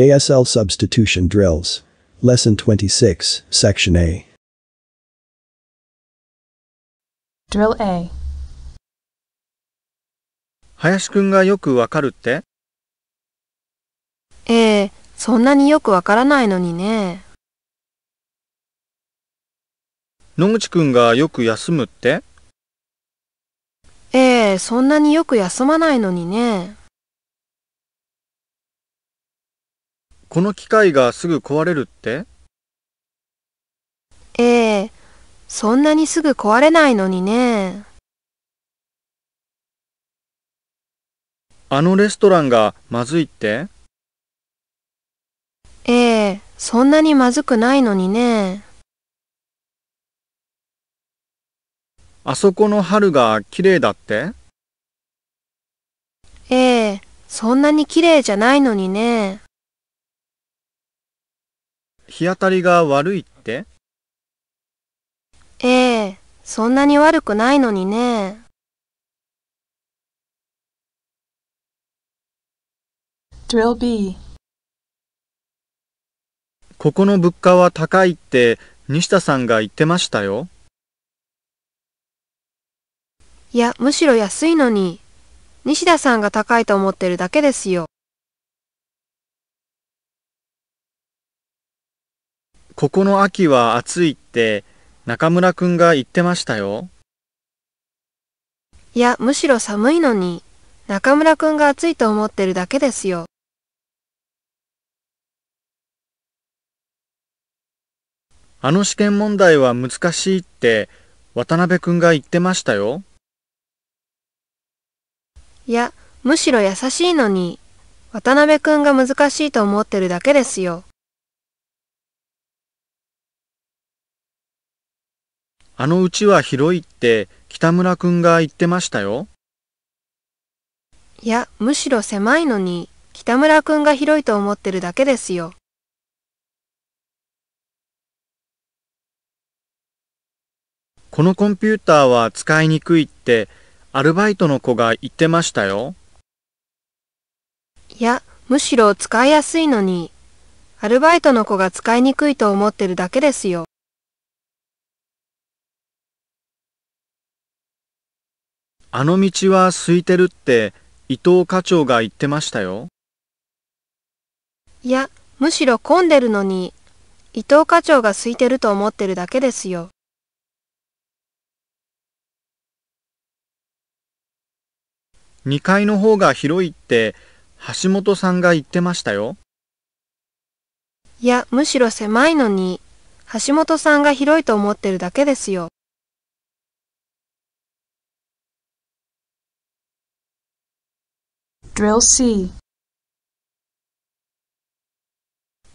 JSL Substitution Drills. Lesson 26, Section A. Drill A 林くんがよくわかるってええ、そんなによくわからないのにね。野口くんがよく休むってええ、そんなによく休まないのにね。この機械がすぐ壊れるってええ、そんなにすぐ壊れないのにね。あのレストランがまずいってええ、そんなにまずくないのにね。あそこの春がきれいだってええ、そんなにきれいじゃないのにね。日当たりが悪いってええ、そんなに悪くないのにね。Drill B ここの物価は高いって西田さんが言ってましたよ。いや、むしろ安いのに。西田さんが高いと思ってるだけですよ。ここの秋は暑いって中村くんが言ってましたよ。いや、むしろ寒いのに、中村くんが暑いと思ってるだけですよ。あの試験問題は難しいって渡辺くんが言ってましたよ。いや、むしろ優しいのに、渡辺くんが難しいと思ってるだけですよ。あのうちは広いって北村くんが言ってましたよ。いや、むしろ狭いのに、北村くんが広いと思ってるだけですよ。このコンピューターは使いにくいってアルバイトの子が言ってましたよ。いや、むしろ使いやすいのに、アルバイトの子が使いにくいと思ってるだけですよ。あの道は空いてるって伊藤課長が言ってましたよ。いや、むしろ混んでるのに、伊藤課長が空いてると思ってるだけですよ。2階の方が広いって橋本さんが言ってましたよ。いや、むしろ狭いのに、橋本さんが広いと思ってるだけですよ。Drill C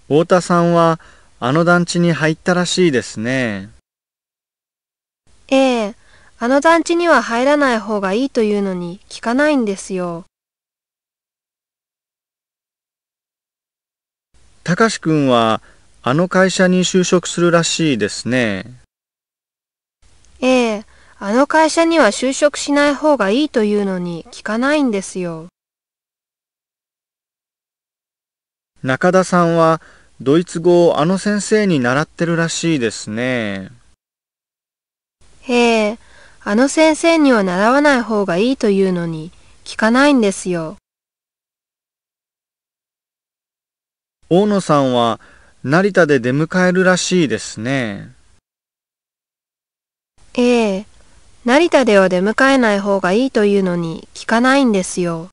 太田さんはあの団地に入ったらしいですね。ええ、あの団地には入らない方がいいというのに聞かないんですよ。たかしくんはあの会社に就職するらしいですね。ええ、あの会社には就職しない方がいいというのに聞かないんですよ。中田さんはドイツ語をあの先生に習ってるらしいですね。へえ、あの先生には習わない方がいいというのに聞かないんですよ。大野さんは成田で出迎えるらしいですね。ええ、成田では出迎えない方がいいというのに聞かないんですよ。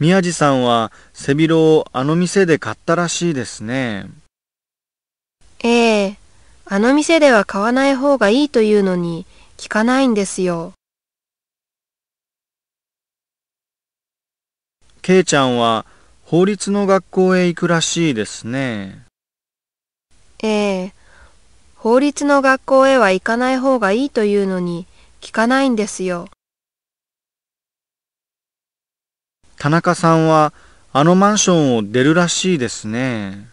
宮地さんは背広をあの店で買ったらしいですね。ええ、あの店では買わない方がいいというのに聞かないんですよ。けいちゃんは法律の学校へ行くらしいですね。ええ、法律の学校へは行かない方がいいというのに聞かないんですよ。田中さんはあのマンションを出るらしいですね。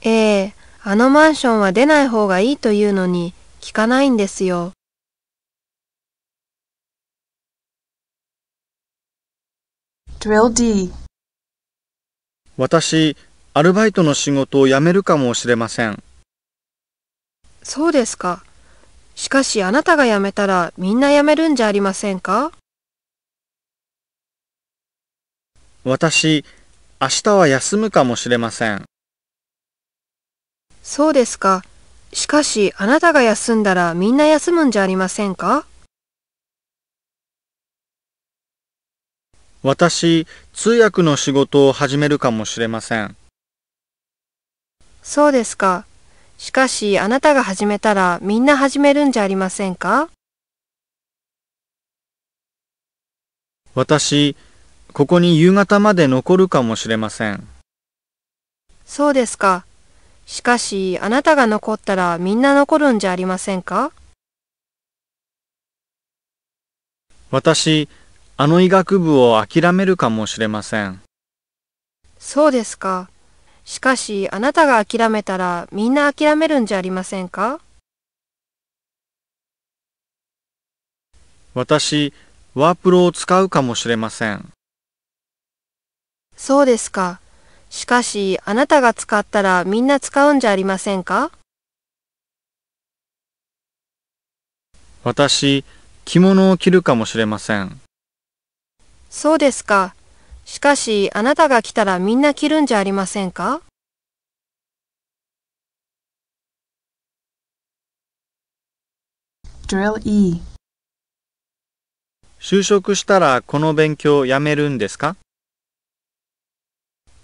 ええ、あのマンションは出ない方がいいというのに聞かないんですよ。Drill D 私、アルバイトの仕事を辞めるかもしれません。そうですか。しかしあなたが辞めたらみんな辞めるんじゃありませんか私、明日は休むかもしれません。そうですか。しかし、あなたが休んだらみんな休むんじゃありませんか私、通訳の仕事を始めるかもしれません。そうですか。しかし、あなたが始めたらみんな始めるんじゃありませんか私、ここに夕方まで残るかもしれません。そうですか。しかし、あなたが残ったらみんな残るんじゃありませんか私、あの医学部を諦めるかもしれません。そうですか。しかし、あなたが諦めたらみんな諦めるんじゃありませんか私、ワープロを使うかもしれません。そうですか。しかし、あなたが使ったらみんな使うんじゃありませんか私、着物を着るかもしれません。そうですか。しかし、あなたが来たらみんな着るんじゃありませんか就職したらこの勉強やめるんですか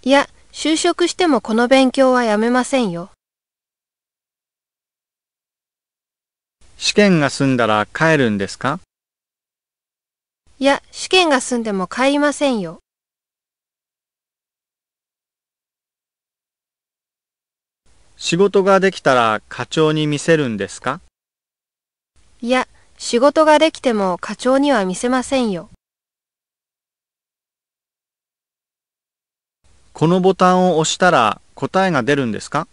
いや、就職してもこの勉強はやめませんよ。試験が済んだら帰るんですかいや、試験が済んでも帰りませんよ。仕事ができたら課長に見せるんですかいや、仕事ができても課長には見せませんよ。このボタンを押したら答えが出るんですか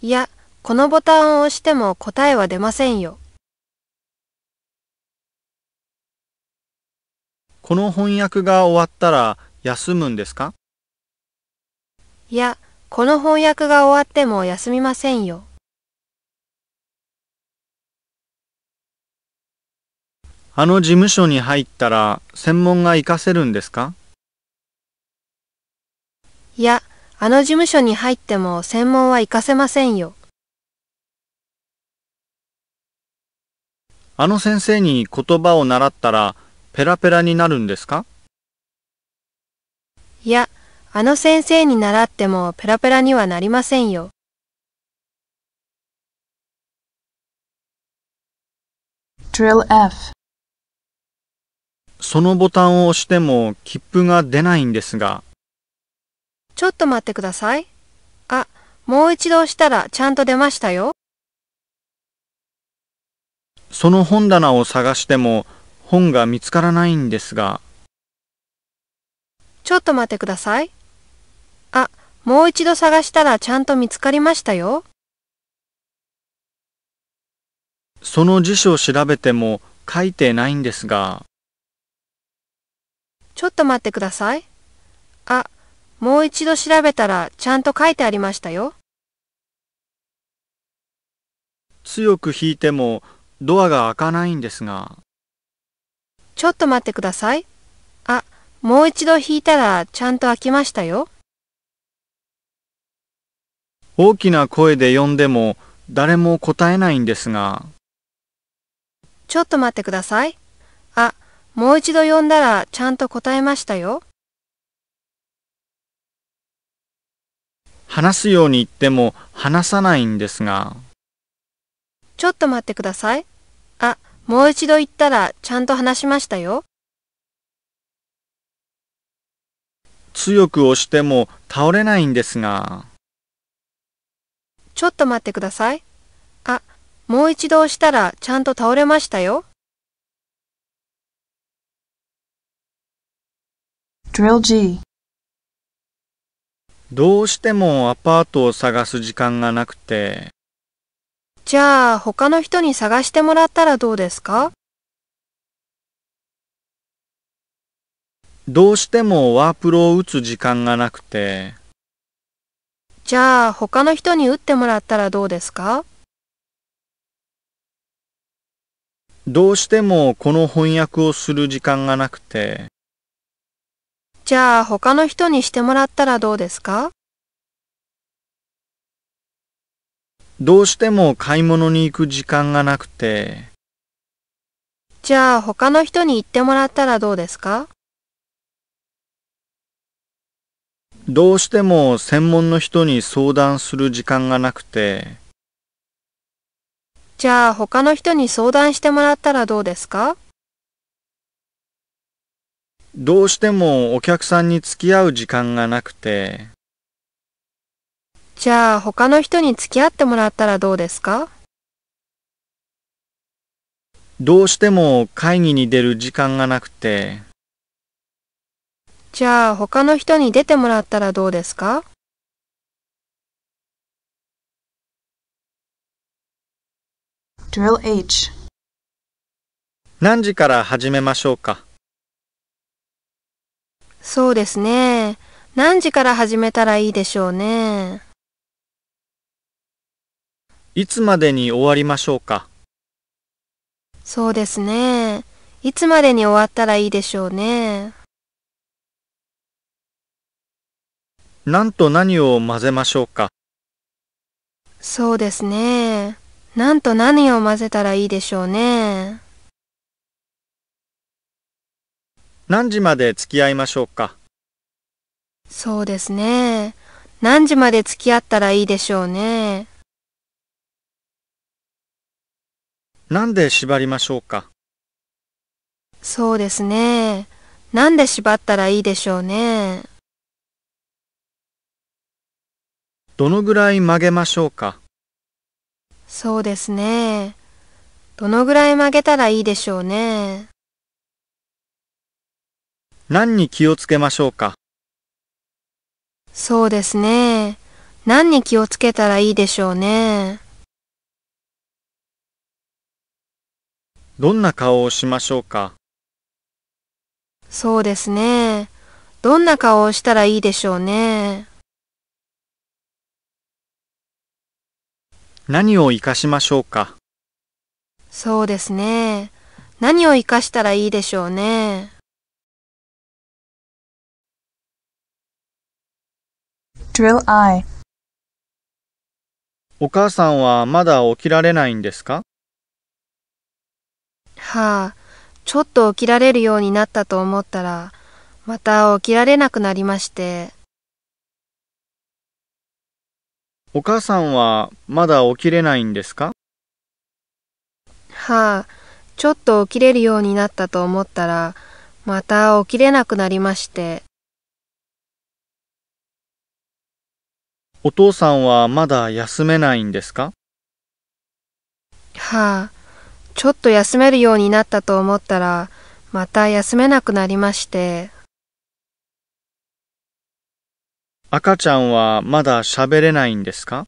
いや、このボタンを押しても答えは出ませんよ。この翻訳が終わったら休むんですかいや、この翻訳が終わっても休みませんよ。あの事務所に入ったら専門が活かせるんですかいや、あの事務所に入っても専門は行かせませんよ。あの先生に言葉を習ったらペラペラになるんですかいや、あの先生に習ってもペラペラにはなりませんよ。Drill F そのボタンを押しても切符が出ないんですが。ちょっと待ってください。あ、もう一度押したらちゃんと出ましたよ。その本棚を探しても本が見つからないんですが。ちょっと待ってください。あ、もう一度探したらちゃんと見つかりましたよ。その辞書を調べても書いてないんですが。ちょっと待ってください。あ、もう一度調べたらちゃんと書いてありましたよ。強く引いてもドアが開かないんですが。ちょっと待ってください。あ、もう一度引いたらちゃんと開きましたよ。大きな声で呼んでも誰も答えないんですが。ちょっと待ってください。あ、もう一度呼んだらちゃんと答えましたよ。話すように言っても話さないんですが。ちょっと待ってください。あ、もう一度言ったらちゃんと話しましたよ。強く押しても倒れないんですが。ちょっと待ってください。あ、もう一度押したらちゃんと倒れましたよ。Drill G どうしてもアパートを探す時間がなくて。じゃあ他の人に探してもらったらどうですかどうしてもワープロを打つ時間がなくて。じゃあ他の人に打ってもらったらどうですかどうしてもこの翻訳をする時間がなくて。じゃあ他の人にしてもらったらどうですかどうしても買い物に行く時間がなくて。じゃあ他の人に行ってもらったらどうですかどうしても専門の人に相談する時間がなくて。じゃあ他の人に相談してもらったらどうですかどうしてもお客さんに付き合う時間がなくて。じゃあ他の人に付き合ってもらったらどうですかどうしても会議に出る時間がなくて。じゃあ他の人に出てもらったらどうですか何時から始めましょうかそうですね。何時から始めたらいいでしょうね。いつまでに終わりましょうか。そうですね。いつまでに終わったらいいでしょうね。何と何を混ぜましょうか。そうですね。何と何を混ぜたらいいでしょうね。何時まで付き合いましょうかそうですね。何時まで付き合ったらいいでしょうね。なんで縛りましょうかそうですね。なんで縛ったらいいでしょうね。どのぐらい曲げましょうかそうですね。どのぐらい曲げたらいいでしょうね。何に気をつけましょうかそうですね。何に気をつけたらいいでしょうね。どんな顔をしましょうかそうですね。どんな顔をしたらいいでしょうね。何を活かしましょうかそうですね。何を活かしたらいいでしょうね。d i l l I お母さんはまだ起きられないんですかはあ、ちょっと起きられるようになったと思ったら、また起きられなくなりまして。お母さんはまだ起きれないんですかはあ、ちょっと起きれるようになったと思ったら、また起きれなくなりまして。お父さんはまだ休めないんですかはあ、ちょっと休めるようになったと思ったら、また休めなくなりまして。赤ちゃんはまだ喋れないんですか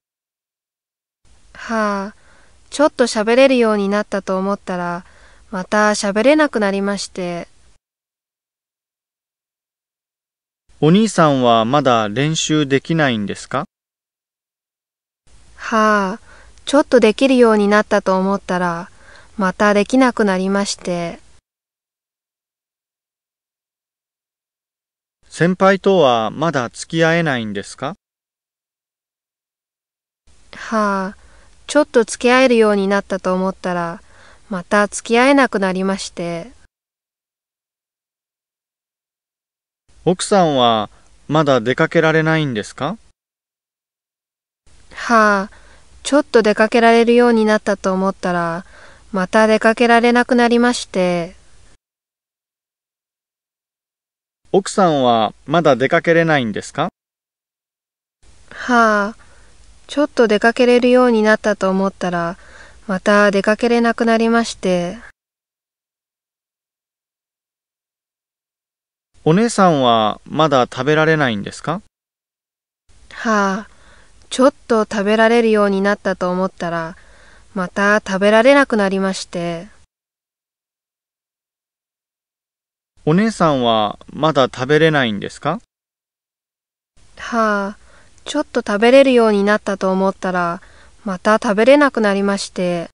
はあ、ちょっと喋れるようになったと思ったら、また喋れなくなりまして。お兄さんはまだ練習できないんですかはあちょっとできるようになったと思ったらまたできなくなりまして先輩とはまだ付き合えないんですかはあちょっと付き合えるようになったと思ったらまた付き合えなくなりまして奥さんはまだ出かけられないんですかはあちょっと出かけられるようになったと思ったらまた出かけられなくなりまして奥さんはまだ出かけれないんですかはあちょっと出かけれるようになったと思ったらまた出かけれなくなりましてお姉さんはまだ食べられないんですかはあちょっと食べられるようになったと思ったらまた食べられなくなりましてお姉さんはまだ食べれないんですかはあちょっと食べれるようになったと思ったらまた食べれなくなりまして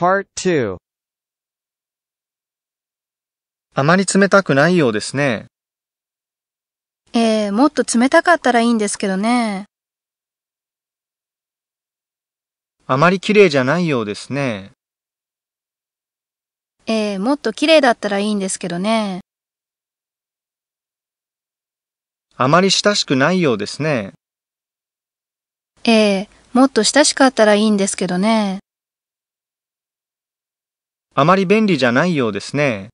あまり冷たくないようですね。えー、もっと冷たかったらいいんですけどね。あまり綺麗じゃないようですね。えー、もっと綺麗だったらいいんですけどね。あまり親しくないようですね。ええー、もっと親しかったらいいんですけどね。あまり便利じゃないようですね。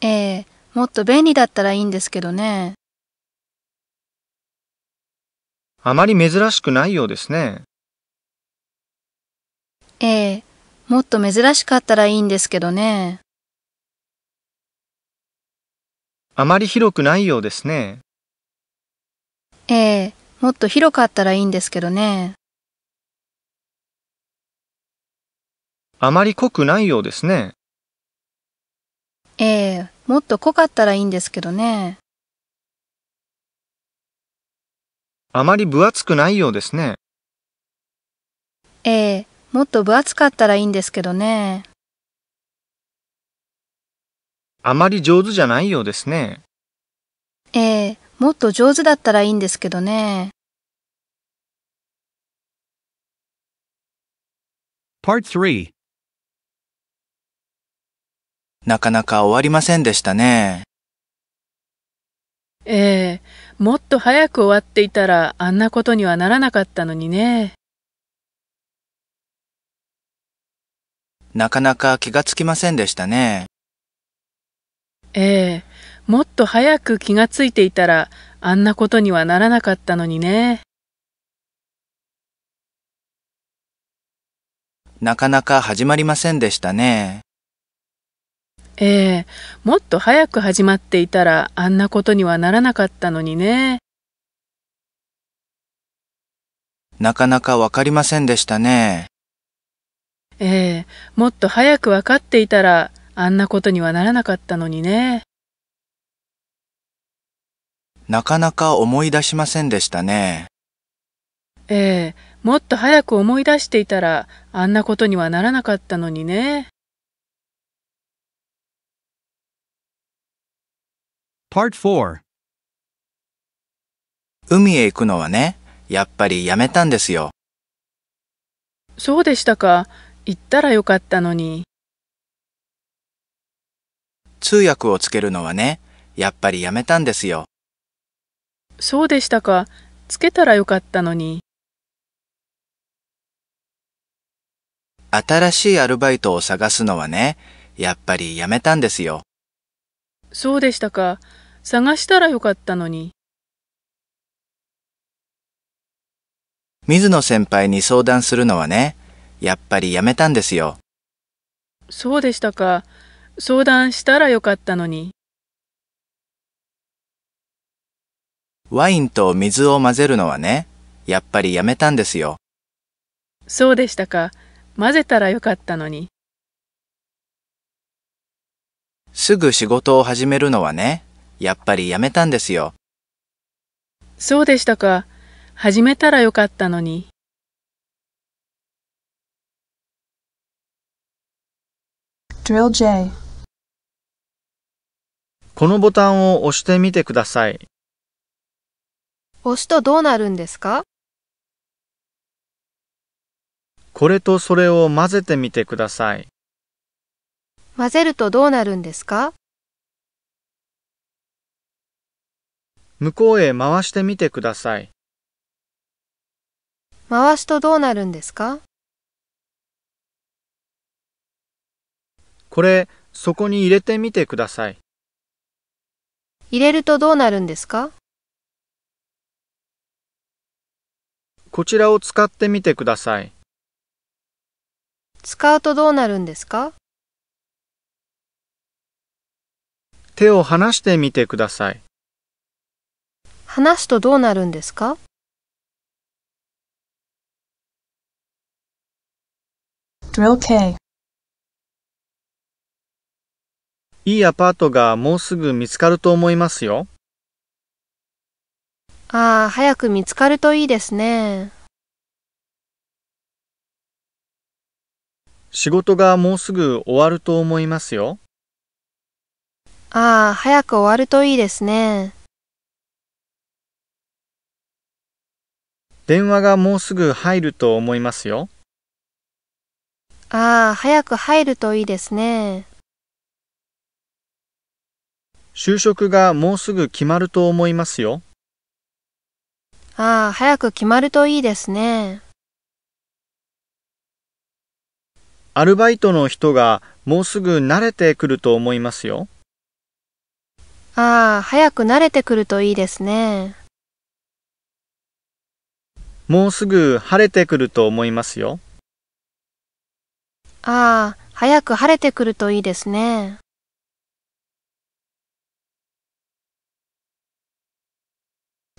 ええーもっと便利だったらいいんですけどね。あまり珍しくないようですね。ええ、もっと珍しかったらいいんですけどね。あまり広くないようですね。ええ、もっと広かったらいいんですけどね。あまり濃くないようですね。ええ、もっと濃かったらいいんですけどね。あまり分厚くないようですね。ええ、もっと分厚かったらいいんですけどね。あまり上手じゃないようですね。ええ、もっと上手だったらいいんですけどね。Part 3なかなか終わりませんでしたね。ええもっと早く終わっていたらあんなことにはならなかったのにね。なかなか気がつきませんでしたね。ええもっと早く気がついていたらあんなことにはならなかったのにね。なかなか始まりませんでしたね。ええもっと早く始まっていたらあんなことにはならなかったのにね。なかなかわかりませんでしたね。ええもっと早くわかっていたらあんなことにはならなかったのにね。なかなか思い出しませんでしたね。ええもっと早く思い出していたらあんなことにはならなかったのにね。Part 4海へ行くのはね、やっぱりやめたんですよ。そうでしたか。行ったらよかったのに。通訳をつけるのはね、やっぱりやめたんですよ。そうでしたか。つけたらよかったのに。新しいアルバイトを探すのはね、やっぱりやめたんですよ。そうでしたか。探したらよかったのに。水野先輩に相談するのはね、やっぱりやめたんですよ。そうでしたか。相談したらよかったのに。ワインと水を混ぜるのはね、やっぱりやめたんですよ。そうでしたか。混ぜたらよかったのに。すぐ仕事を始めるのはね、やっぱりやめたんですよ。そうでしたか。始めたらよかったのに。Drill J このボタンを押してみてください。押すとどうなるんですかこれとそれを混ぜてみてください。混ぜるとどうなるんですか向こうへ回してみてください。回すとどうなるんですかこれ、そこに入れてみてください。入れるとどうなるんですかこちらを使ってみてください。使うとどうなるんですか手を離してみてください。話すとどうなるんですかいいアパートがもうすぐ見つかると思いますよ。ああ、早く見つかるといいですね。仕事がもうすぐ終わると思いますよ。ああ、早く終わるといいですね。電話がもうすぐ入ると思いますよ。ああ、早く入るといいですね。就職がもうすぐ決まると思いますよ。ああ、早く決まるといいですね。アルバイトの人がもうすぐ慣れてくると思いますよ。ああ、早く慣れてくるといいですね。もうすぐ晴れてくると思いますよ。ああ、早く晴れてくるといいですね。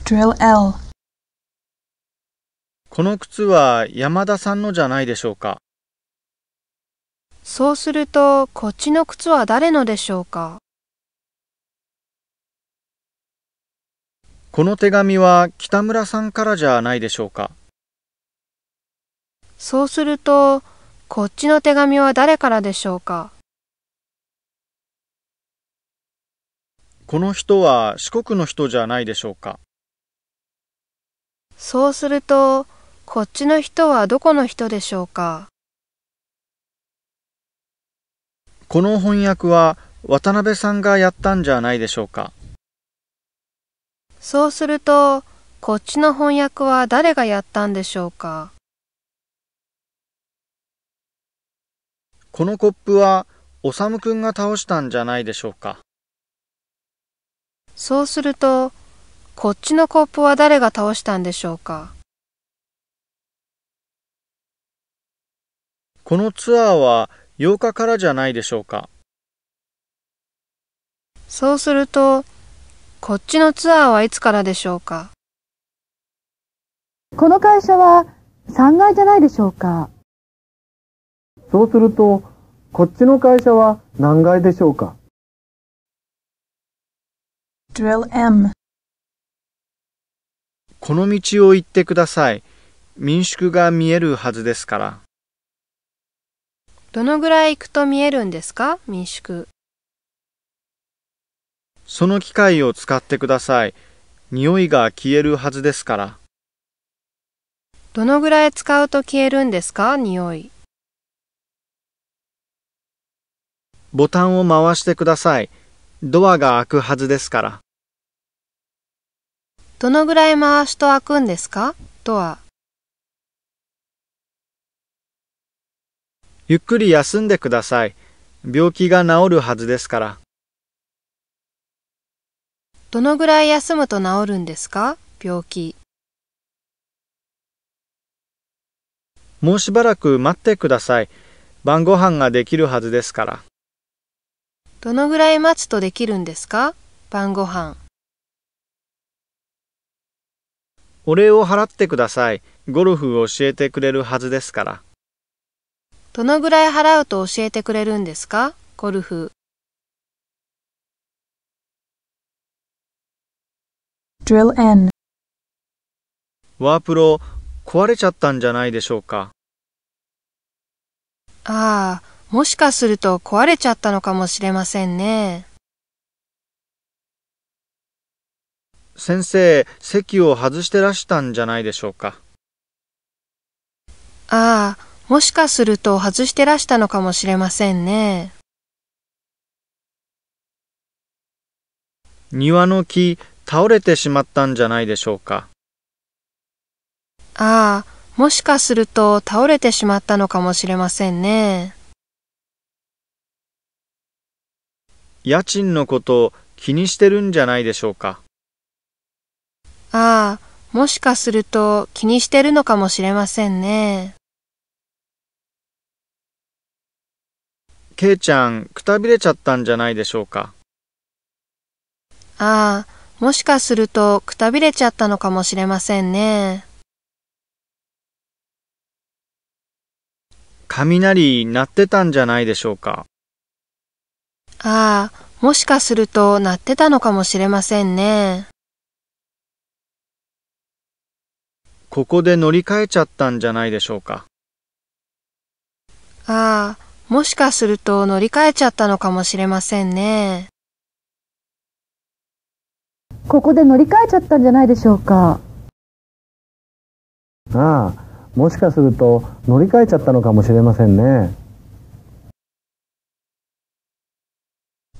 Drill L この靴は山田さんのじゃないでしょうか。そうすると、こっちの靴は誰のでしょうかこの手紙は北村さんからじゃないでしょうかそうするとこっちの手紙は誰からでしょうかこの人は四国の人じゃないでしょうかそうするとこっちの人はどこの人でしょうかこの翻訳は渡辺さんがやったんじゃないでしょうかそうすると、こっちの翻訳は誰がやったんでしょうかこのコップは、おさむくんが倒したんじゃないでしょうかそうすると、こっちのコップは誰が倒したんでしょうかこのツアーは8日からじゃないでしょうかそうすると、こっちのツアーはいつからでしょうかこの会社は3階じゃないでしょうかそうすると、こっちの会社は何階でしょうか Drill M この道を行ってください。民宿が見えるはずですから。どのぐらい行くと見えるんですか民宿。その機械を使ってください。匂いが消えるはずですから。どのぐらい使うと消えるんですか匂い。ボタンを回してください。ドアが開くはずですから。どのぐらい回すと開くんですかドア。ゆっくり休んでください。病気が治るはずですから。どのぐらい休むと治るんですか病気もうしばらく待ってください晩ご飯ができるはずですからどのぐらい待つとできるんですか晩ご飯お礼を払ってくださいゴルフを教えてくれるはずですからどのぐらい払うと教えてくれるんですかゴルフ drill N ワープロ壊れちゃったんじゃないでしょうかああ、もしかすると壊れちゃったのかもしれませんね。先生、席を外してらしたんじゃないでしょうか。ああ、もしかすると外してらしたのかもしれませんね。庭の木、倒れてしまったんじゃないでしょうか。ああ、もしかすると倒れてしまったのかもしれませんね。家賃のこと気にしてるんじゃないでしょうか。ああ、もしかすると気にしてるのかもしれませんね。けいちゃん、くたびれちゃったんじゃないでしょうか。ああ、もしかするとくたびれちゃったのかもしれませんね。雷鳴ってたんじゃないでしょうか。ああ、もしかすると鳴ってたのかもしれませんね。ここで乗り換えちゃったんじゃないでしょうか。ああ、もしかすると乗り換えちゃったのかもしれませんね。ここで乗り換えちゃったんじゃないでしょうかああもしかすると乗り換えちゃったのかもしれませんね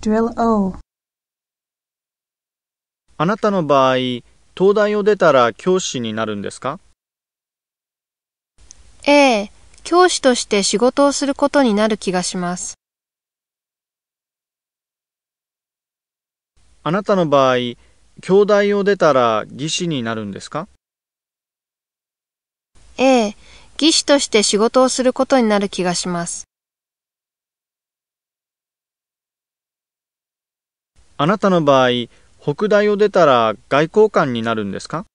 Drill O あなたの場合東大を出たら教師になるんですかええ教師として仕事をすることになる気がしますあなたの場合京大を出たら技師になるんですかええ、技師として仕事をすることになる気がします。あなたの場合、北大を出たら外交官になるんですか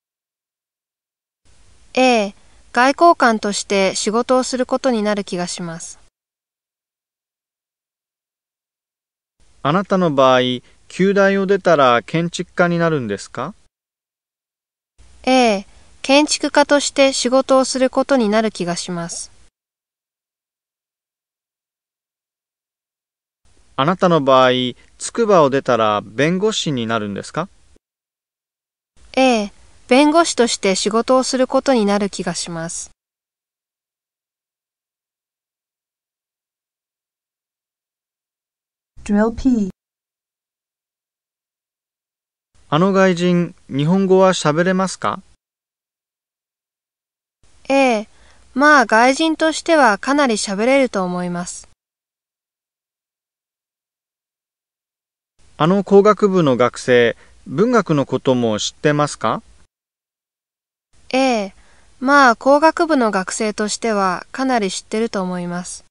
ええ、外交官として仕事をすることになる気がします。あなたの場合、旧大を出たら建築家になるんですかええ、建築家として仕事をすることになる気がします。あなたの場合、筑波を出たら弁護士になるんですかええ、弁護士として仕事をすることになる気がします。Drill P あの外人、日本語は喋れますかええ、まあ外人としてはかなり喋れると思います。あの工学部の学生、文学のことも知ってますかええ、まあ工学部の学生としてはかなり知ってると思います。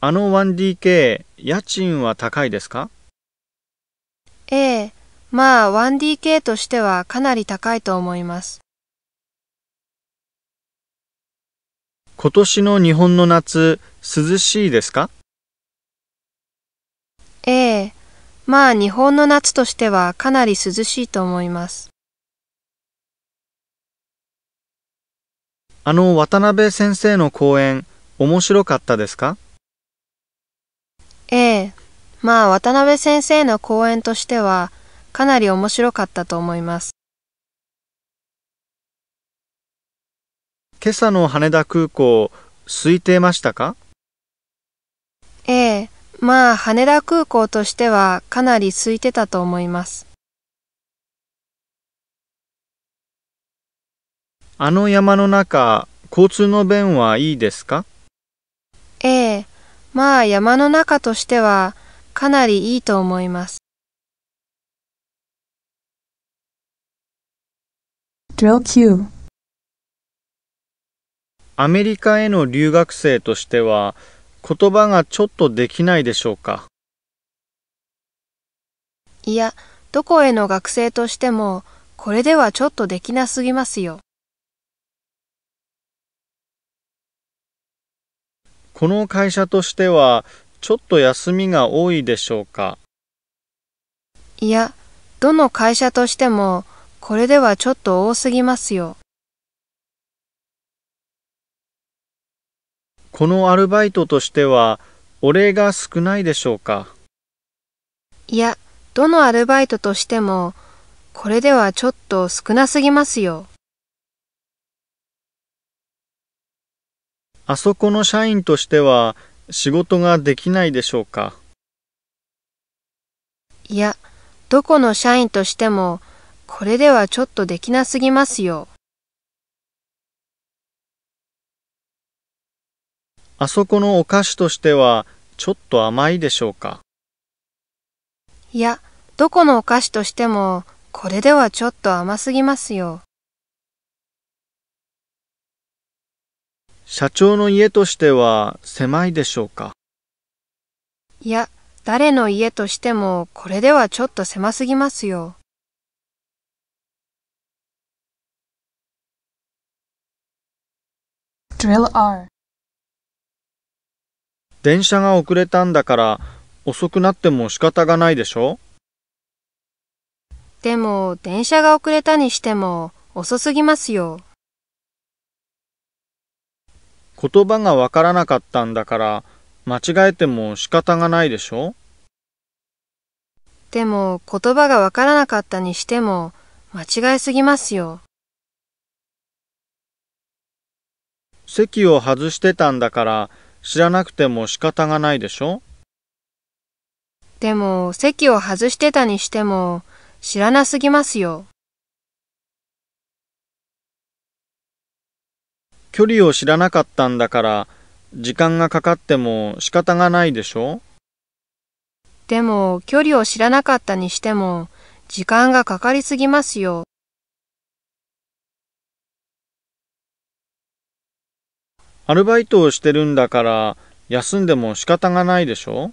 あの 1DK、家賃は高いですかまあ 1DK としてはかなり高いと思います。今年の日本の夏、涼しいですかええ、まあ日本の夏としてはかなり涼しいと思います。あの渡辺先生の講演、面白かったですかええ、まあ渡辺先生の講演としてはかなり面白かったと思います。今朝の羽田空港、空いていましたかええ、まあ羽田空港としてはかなり空いてたと思います。あの山の中、交通の便はいいですかええ、まあ山の中としてはかなりいいと思います。Drill Q アメリカへの留学生としては言葉がちょっとできないでしょうかいや、どこへの学生としてもこれではちょっとできなすぎますよ。この会社としてはちょっと休みが多いでしょうかいや、どの会社としてもこれではちょっと多すぎますよ。このアルバイトとしてはお礼が少ないでしょうかいや、どのアルバイトとしても、これではちょっと少なすぎますよ。あそこの社員としては仕事ができないでしょうかいや、どこの社員としても、これではちょっとできなすぎますよ。あそこのお菓子としてはちょっと甘いでしょうか。いや、どこのお菓子としてもこれではちょっと甘すぎますよ。社長の家としては狭いでしょうか。いや、誰の家としてもこれではちょっと狭すぎますよ。Drill R 電車が遅れたんだから遅くなっても仕方がないでしょでも電車が遅れたにしても遅すぎますよ言葉がわからなかったんだから間違えても仕方がないでしょでも言葉がわからなかったにしても間違えすぎますよ。席を外してたんだから知らなくても仕方がないでしょでも席を外してたにしても知らなすぎますよ。距離を知らなかったんだから時間がかかっても仕方がないでしょでも距離を知らなかったにしても時間がかかりすぎますよ。アルバイトをしてるんだから休んでも仕方がないでしょ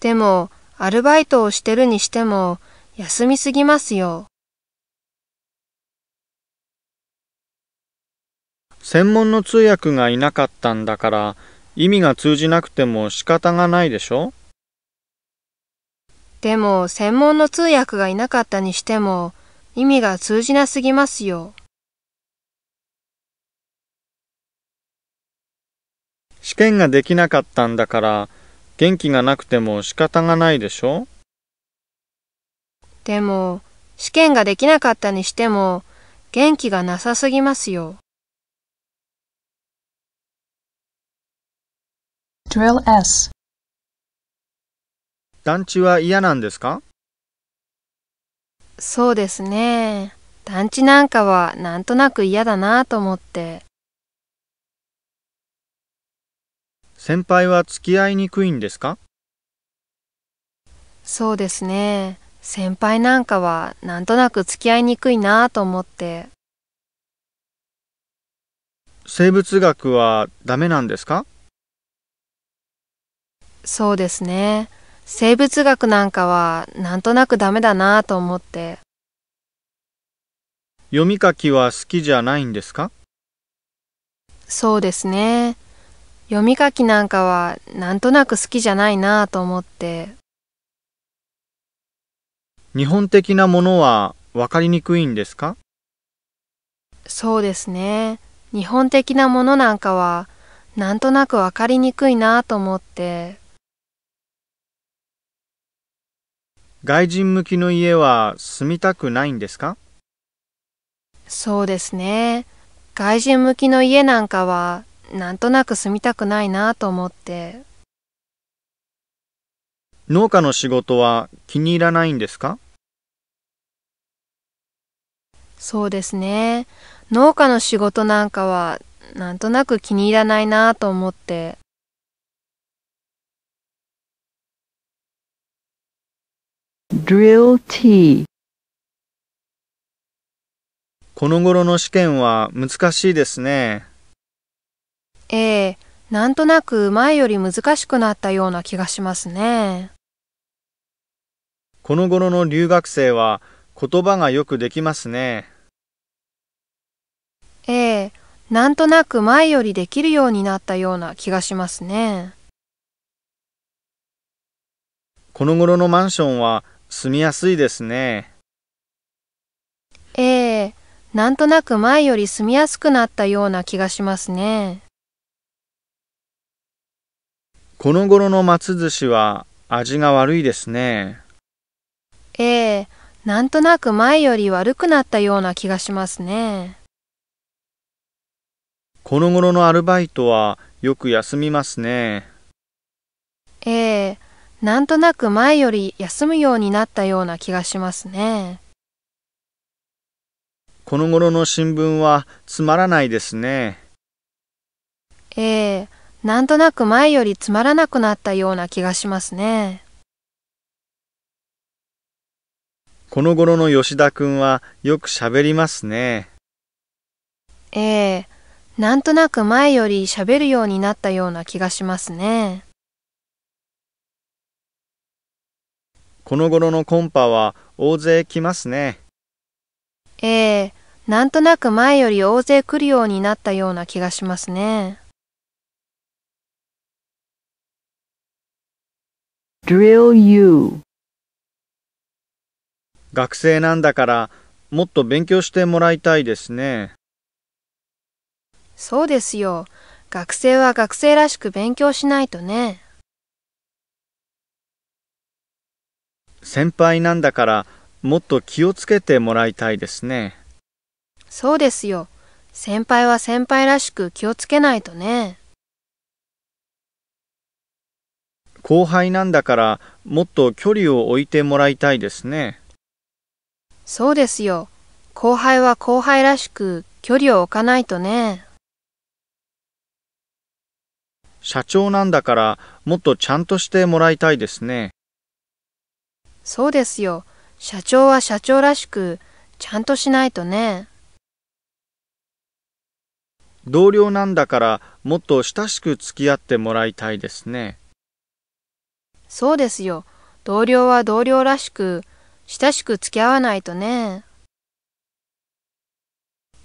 でも、アルバイトをしてるにしても休みすぎますよ。専門の通訳がいなかったんだから意味が通じなくても仕方がないでしょでも専門の通訳がいなかったにしても意味が通じなすぎますよ。試験ができなかったんだから元気がなくても仕方がないでしょでも試験ができなかったにしても元気がなさすぎますよ。Drill S 団地は嫌なんですかそうですね。団地なんかはなんとなく嫌だなと思って。先輩は付き合いにくいんですかそうですね。先輩なんかはなんとなく付き合いにくいなと思って。生物学はダメなんですかそうですね。生物学なんかはなんとなくダメだなと思って。読み書きは好きじゃないんですかそうですね。読み書きなんかはなんとなく好きじゃないなと思って日本的なものは分かりにくいんですかそうですね日本的なものなんかはなんとなく分かりにくいなと思って外人向きの家は住みたくないんですかそうですね外人向きの家なんかはなんとなく住みたくないなと思って農家の仕事は気に入らないんですかそうですね農家の仕事なんかはなんとなく気に入らないなと思ってこの頃の試験は難しいですね。ええ、なんとなく前より難しくなったような気がしますね。この頃の留学生は言葉がよくできますね。ええ、なんとなく前よりできるようになったような気がしますね。この頃のマンションは住みやすいですね。ええ、なんとなく前より住みやすくなったような気がしますね。この頃の松寿司は味が悪いですね。ええ、なんとなく前より悪くなったような気がしますね。この頃のアルバイトはよく休みますね。ええ、なんとなく前より休むようになったような気がしますね。この頃の新聞はつまらないですね。ええ、なんとなく前よりつまらなくなったような気がしますね。この頃の吉田君はよく喋りますね。ええなんとなく前より喋るようになったような気がしますね。この頃のコンパは大勢来ますね。ええなんとなく前より大勢来るようになったような気がしますね。drill you 学生なんだからもっと勉強してもらいたいですねそうですよ学生は学生らしく勉強しないとね先輩なんだからもっと気をつけてもらいたいですねそうですよ先輩は先輩らしく気をつけないとね。後輩なんだからもっと距離を置いてもらいたいですね。そうですよ。後輩は後輩らしく距離を置かないとね。社長なんだからもっとちゃんとしてもらいたいですね。そうですよ。社長は社長らしくちゃんとしないとね。同僚なんだからもっと親しく付き合ってもらいたいですね。そうですよ。同僚は同僚らしく、親しく付き合わないとね。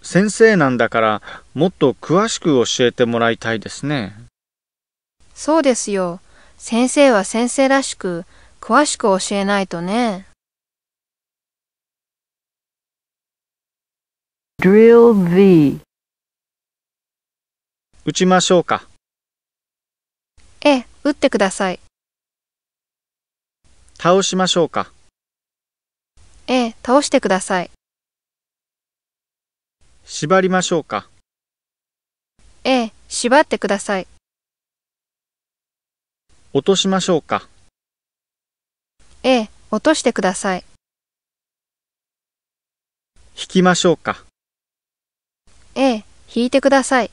先生なんだから、もっと詳しく教えてもらいたいですね。そうですよ。先生は先生らしく、詳しく教えないとね。Drill V 打ちましょうか。ええ、打ってください。倒しましょうか。ええ、倒してください。縛りましょうか。ええ、縛ってください。落としましょうか。ええ、落としてください。引きましょうか。ええ、引いてください。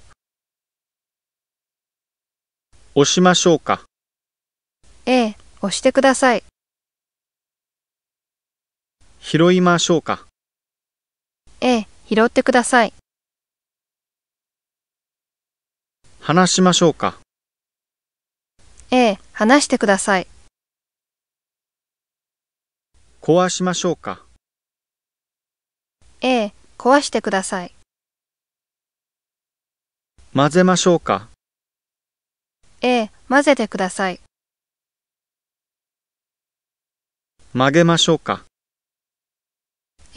押しましょうか。ええ、押してください。拾いましょうかええ、拾ってください。話しましょうかええ、話してください。壊しましょうかええ、壊してください。混ぜましょうかええ、混ぜてください。曲げましょうか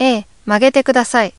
え、曲げてください。